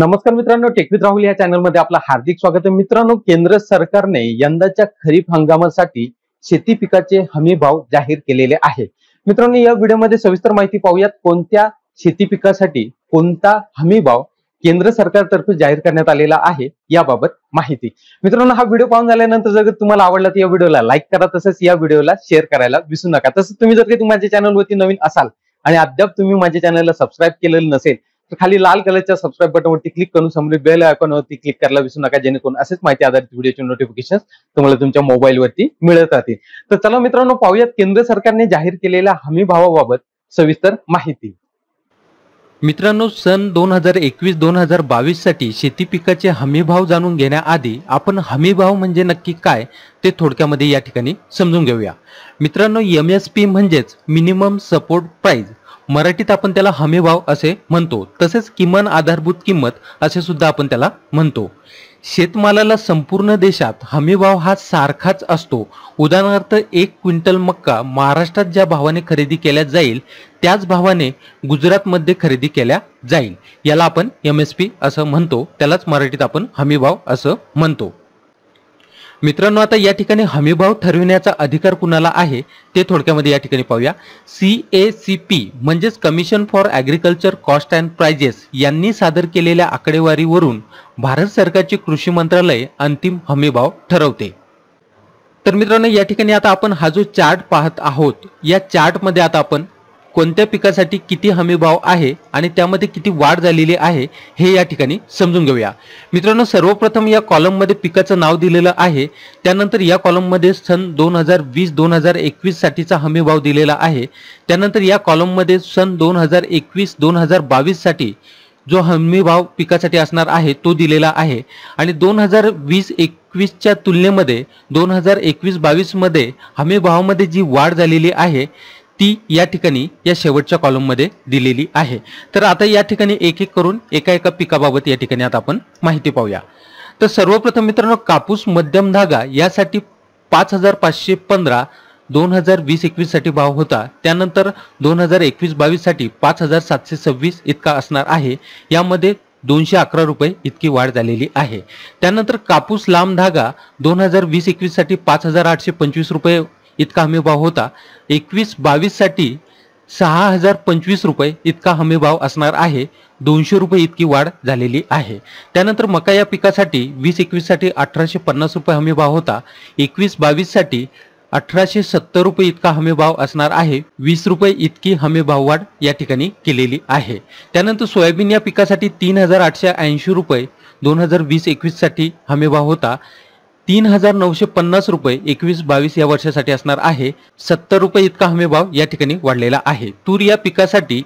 नमस्कार मित्रांनो टेकवित राहुल या चॅनलमध्ये आपलं हार्दिक स्वागत आहे मित्रांनो केंद्र सरकारने यंदाच्या खरीप हंगामासाठी शेती पिकाचे हमी भाव जाहीर केलेले आहे मित्रांनो या व्हिडिओमध्ये सविस्तर माहिती पाहूयात कोणत्या शेती पिकासाठी कोणता हमी भाव केंद्र सरकारतर्फे जाहीर करण्यात आलेला आहे याबाबत माहिती मित्रांनो हा व्हिडिओ पाहून झाल्यानंतर जर तुम्हाला आवडला तर या व्हिडिओला लाईक करा तसंच या व्हिडिओला शेअर करायला विसरू नका तसंच तुम्ही जर काही माझ्या चॅनलवरती नवीन असाल आणि अद्याप तुम्ही माझ्या चॅनलला सबस्क्राईब केलेलं नसेल तर खाली लाल कलरच्या सबस्क्राईब बटनवरती क्लिक करून समोरील बेल आयकॉनवरती क्लिक करायला विसरू नका जेणेकरून असेच माहिती आधारित व्हिडिओचे नोटिफिकेशन तुम्हाला तुमच्या मोबाईलवरती मिळत राहतील तर चला मित्रांनो पाहूयात केंद्र सरकारने जाहीर केलेल्या हमी सविस्तर माहिती मित्रांनो सन दोन हजार एकवीस दोन हजार बावीस साठी शेती पिकाचे हमीभाव जाणून घेण्याआधी आपण हमीभाव म्हणजे नक्की काय ते थोडक्यामध्ये या ठिकाणी समजून घेऊया मित्रांनो एम एस पी म्हणजेच मिनिमम सपोर्ट प्राईज मराठीत आपण त्याला हमीभाव असे म्हणतो तसेच किमान आधारभूत किंमत असे सुद्धा आपण त्याला म्हणतो शेतमालाला संपूर्ण देशात हमीभाव हा सारखाच असतो उदाहरणार्थ एक क्विंटल मक्का महाराष्ट्रात ज्या भावाने खरेदी केल्या जाईल त्याच भावाने गुजरातमध्ये खरेदी केल्या जाईल याला आपण एम एस पी असं म्हणतो त्यालाच मराठीत आपण हमीभाव असं म्हणतो मित्रांनो आता या ठिकाणी हमीभाव ठरविण्याचा अधिकार कुणाला आहे ते थोडक्यामध्ये या ठिकाणी पाहूया सी ए सी पी म्हणजेच commission for agriculture cost and prices यांनी सादर केलेल्या आकडेवारीवरून भारत सरकारचे कृषी मंत्रालय अंतिम हमीभाव ठरवते तर मित्रांनो या ठिकाणी आता आपण हा जो चार्ट पाहत आहोत या चार्टमध्ये आता आपण कोणत्या पिकासाठी किती हमीभाव आहे आणि त्यामध्ये किती वाढ झालेली आहे हे या ठिकाणी समजून घेऊया मित्रांनो सर्वप्रथम या कॉलममध्ये पिकाचं नाव दिलेलं आहे त्यानंतर या कॉलममध्ये सन दोन हजार वीस दोन हजार एकवीस साठीचा हमीभाव दिलेला आहे त्यानंतर या कॉलममध्ये सन दोन हजार एकवीस दोन हजार बावीससाठी जो हमीभाव पिकासाठी असणार आहे तो दिलेला आहे आणि दोन हजार वीस एकवीसच्या तुलनेमध्ये दोन हजार एकवीस बावीसमध्ये भावामध्ये जी वाढ झालेली आहे ती या ठिकाणी या शेवटच्या कॉलममध्ये दिलेली आहे तर आता या ठिकाणी एक एक करून एका एका पिकाबाबत या ठिकाणी आता आपण माहिती पाहूया तर सर्वप्रथम मित्रांनो कापूस मध्यम धागा यासाठी पाच हजार पाचशे पंधरा दोन हजार वीस साठी भाव होता त्यानंतर दोन हजार एकवीस साठी पाच हजार सातशे सव्वीस इतका असणार आहे यामध्ये दोनशे अकरा रुपये इतकी वाढ झालेली आहे त्यानंतर कापूस लांब धागा दोन हजार वीस साठी पाच हजार आठशे पंचवीस रुपये इतका भाव होता एकवीस साठी सहा हजार पंचवीस रुपये इतका भाव असणार आहे दोनशे रुपये इतकी वाढ झालेली आहे त्यानंतर मका या पिकासाठी वीस साठी अठराशे पन्नास रुपये भाव होता एकवीस साठी अठराशे सत्तर रुपये इतका भाव असणार आहे वीस रुपये इतकी भाव वाढ या ठिकाणी केलेली आहे त्यानंतर सोयाबीन या पिकासाठी तीन हजार आठशे ऐंशी रुपये दोन हजार वीस एकवीससाठी हमीभाव होता तीन हजार नऊशे पन्नास रुपये एकवीस बावीस या वर्षासाठी असणार आहे सत्तर रुपये इतका हमी भाव या ठिकाणी वाढलेला आहे तूर या पिकासाठी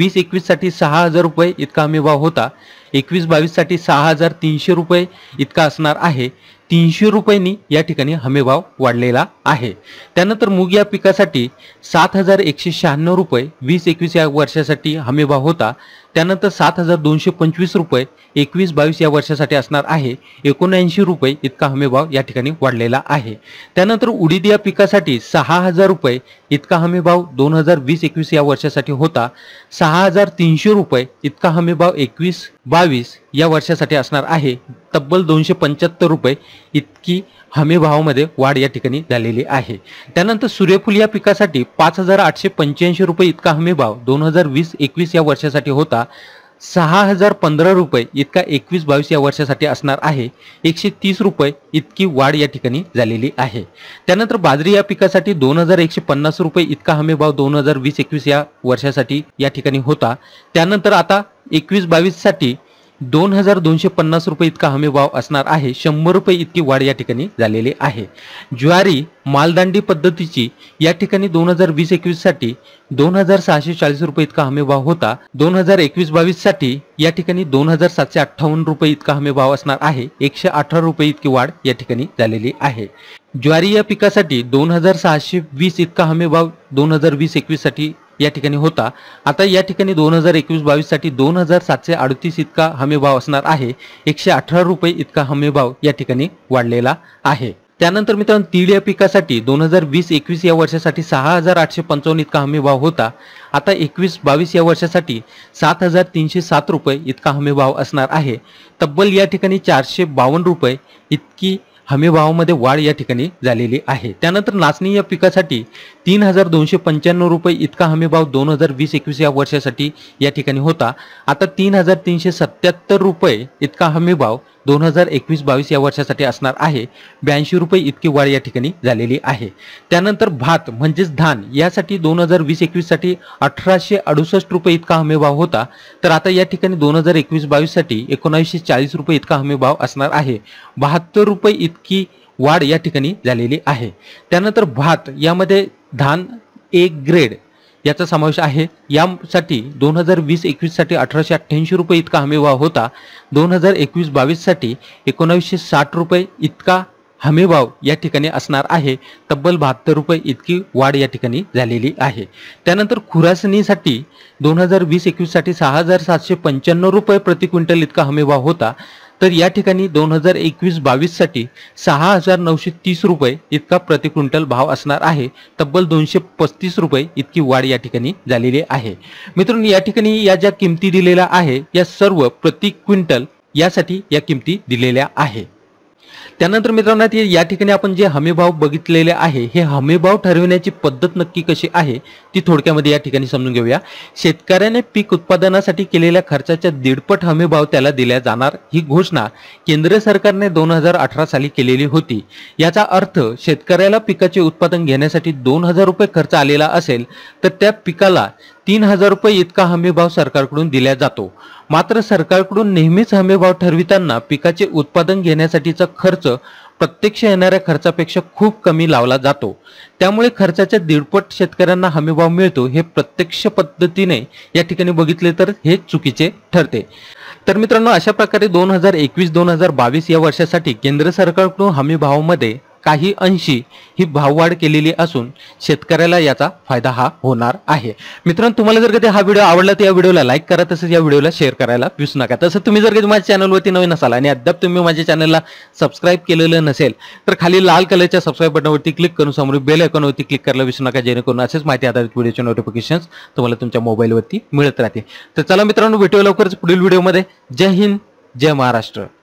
वीस एकवीस साठी सहा हजार रुपये इतका हमी भाव होता एकवीस बावीससाठी सहा हजार तीनशे रुपये इतका असणार आहे तीनशे रुपयांनी या ठिकाणी हमीभाव वाढलेला आहे त्यानंतर मूग या पिकासाठी सात हजार एकशे शहाण्णव रुपये वीस एकवीस या वर्षासाठी हमीभाव होता त्यानंतर सात हजार दोनशे पंचवीस रुपये एकवीस बावीस या वर्षासाठी असणार आहे एकोणऐंशी रुपये इतका हमीभाव या ठिकाणी वाढलेला आहे त्यानंतर उडीद या पिकासाठी सहा हजार रुपये इतका हमीभाव दोन हजार वीस एकवीस या वर्षासाठी होता सहा हजार तीनशे रुपये इतका हमीभाव एकवीस बावीस या वर्षासाठी असणार आहे तब्बल दोनशे पंच्याहत्तर रुपये इतकी हमीभावामध्ये वाढ या ठिकाणी झालेली आहे त्यानंतर सूर्यफूल या पिकासाठी पाच हजार आठशे पंच्याऐंशी रुपये इतका हमीभाव दोन हजार वीस एकवीस या वर्षासाठी होता सहा हजार पंधरा रुपये इतका एकवीस बावीस या वर्षासाठी असणार आहे एकशे तीस रुपये इतकी वाढ या ठिकाणी झालेली आहे त्यानंतर बाजरी या पिकासाठी दोन हजार एकशे पन्नास रुपये इतका भाव दोन हजार वीस एकवीस या वर्षासाठी या ठिकाणी होता त्यानंतर आता एकवीस बावीस साठी दोन हजार दोनशे पन्नास रुपये इतका हमी भाव असणार आहे शंभर रुपये इतकी वाढ या ठिकाणी झालेली आहे ज्वारी मालदांडी पद्धतीची या ठिकाणी दोन हजार वीस एकवीस साठी दोन हजार सहाशे चाळीस रुपये इतका हमी भाव होता दोन हजार एकवीस बावीस साठी या ठिकाणी दोन हजार सातशे अठ्ठावन्न रुपये इतका हमी भाव असणार आहे एकशे अठरा रुपये इतकी वाढ या ठिकाणी झालेली आहे ज्वारी या पिकासाठी दोन हजार सहाशे वीस इतका हमी भाव दोन हजार वीस एकवीस साठी या ठिकाणी होता आता या ठिकाणी दोन हजार एकवीस बावीससाठी दोन हजार सातशे अडतीस इतका हमीभाव असणार आहे एकशे अठरा रुपये इतका हमीभाव या ठिकाणी वाढलेला आहे त्यानंतर मित्रांनो तीळ या पिकासाठी दोन हजार वीस एकवीस या वर्षासाठी सहा हजार आठशे पंचावन्न इतका हमीभाव होता आता एकवीस बावीस या वर्षासाठी सात हजार तीनशे सात रुपये इतका हमीभाव असणार आहे तब्बल या ठिकाणी चारशे बावन्न रुपये इतकी हमीभावामध्ये वाढ या ठिकाणी झालेली आहे त्यानंतर नाचणी या पिकासाठी तीन हजार दोनशे पंच्याण्णव रुपये इतका हमीभाव दोन हजार वीस एकवीस या वर्षासाठी या ठिकाणी होता आता तीन हजार तीनशे सत्याहत्तर रुपये इतका हमीभाव दोन हजार एकवीस बावीस या वर्षासाठी असणार आहे ब्याऐंशी रुपये इतकी वाढ या ठिकाणी झालेली आहे त्यानंतर भात म्हणजेच धान यासाठी दोन हजार वीस एकवीससाठी अठराशे अडुसष्ट रुपये इतका हमीभाव होता तर आता या ठिकाणी दोन हजार एकवीस बावीससाठी एकोणावीसशे चाळीस रुपये इतका हमीभाव असणार आहे बहात्तर रुपये इतकी वाढ या ठिकाणी झालेली आहे त्यानंतर भात यामध्ये धान एक ग्रेड याचा समावेश आहे यासाठी दोन हजार वीस एकवीससाठी अठराशे अठ्ठ्याऐंशी रुपये इतका हमीभाव होता दोन हजार एकवीस बावीससाठी एकोणावीसशे साठ रुपये इतका हमीभाव या ठिकाणी असणार आहे तब्बल बहात्तर रुपये इतकी वाढ या ठिकाणी झालेली आहे त्यानंतर खुरासणीसाठी दोन हजार वीस एकवीससाठी सहा हजार सातशे पंच्याण्णव रुपये प्रति क्विंटल इतका हमीभाव होता तर या ठिकाणी दोन हजार एकवीस साठी सहा हजार नऊशे तीस रुपये इतका प्रति क्विंटल भाव असणार आहे तब्बल दोनशे पस्तीस रुपये इतकी वाढ या ठिकाणी झालेली आहे मित्रांनो या ठिकाणी या ज्या किमती दिलेल्या आहे या सर्व प्रति क्विंटल यासाठी या किमती दिलेल्या आहे त्यानंतर मित्रांनो या ठिकाणी आपण जे हमीभाव बघितलेले आहे हे हमीभाव ठरविण्याची पद्धत नक्की कशी आहे ती थोडक्यामध्ये या ठिकाणी समजून घेऊया शेतकऱ्याने पीक उत्पादनासाठी केलेल्या खर्चाच्या दीडपट हमीभाव त्याला दिल्या जाणार ही घोषणा केंद्र सरकारने दोन हजार अठरा साली केलेली होती याचा अर्थ शेतकऱ्याला पिकाचे उत्पादन घेण्यासाठी दोन हजार रुपये खर्च आलेला असेल तर त्या पिकाला तीन हजार रुपये इतका हमीभाव सरकारकडून दिला जातो मात्र सरकारकडून नेहमीच हमीभाव ठरविताना पिकाचे उत्पादन घेण्यासाठीचा खर्च प्रत्यक्ष येणाऱ्या खर्चापेक्षा खूप कमी लावला जातो त्यामुळे खर्चाच्या दीडपट शेतकऱ्यांना हमीभाव मिळतो हे प्रत्यक्ष पद्धतीने या ठिकाणी बघितले तर हे चुकीचे ठरते तर मित्रांनो अशा प्रकारे दोन हजार एकवीस दोन हजार बावीस या वर्षासाठी केंद्र सरकारकडून हमीभावामध्ये काही अंशी ही भाववाढ केलेली असून शेतकऱ्याला याचा फायदा हा होणार आहे मित्रांनो तुम्हाला जर कधी हा व्हिडिओ आवडला तर या व्हिडिओला लाईक करा तसंच या व्हिडिओला शेअर करायला विसरू नका तसं तुम्ही जर कधी माझ्या चॅनलवरती नवीन असाल आणि अद्याप तुम्ही माझ्या चॅनलला सबस्क्राईब केलेलं नसेल तर खाली लाल कलरच्या सबस्क्राईब बटनवरती क्लिक करून समोर बेल आयकॉनवरती क्लिक करायला विसरू नका जेणेकरून असेच माहिती आधारित व्हिडिओचे नोटिफिकेशन तुम्हाला तुमच्या मोबाईलवरती मिळत राहते तर चला मित्रांनो व्हिडिओ लवकरच पुढील व्हिडिओमध्ये जय हिंद जय महाराष्ट्र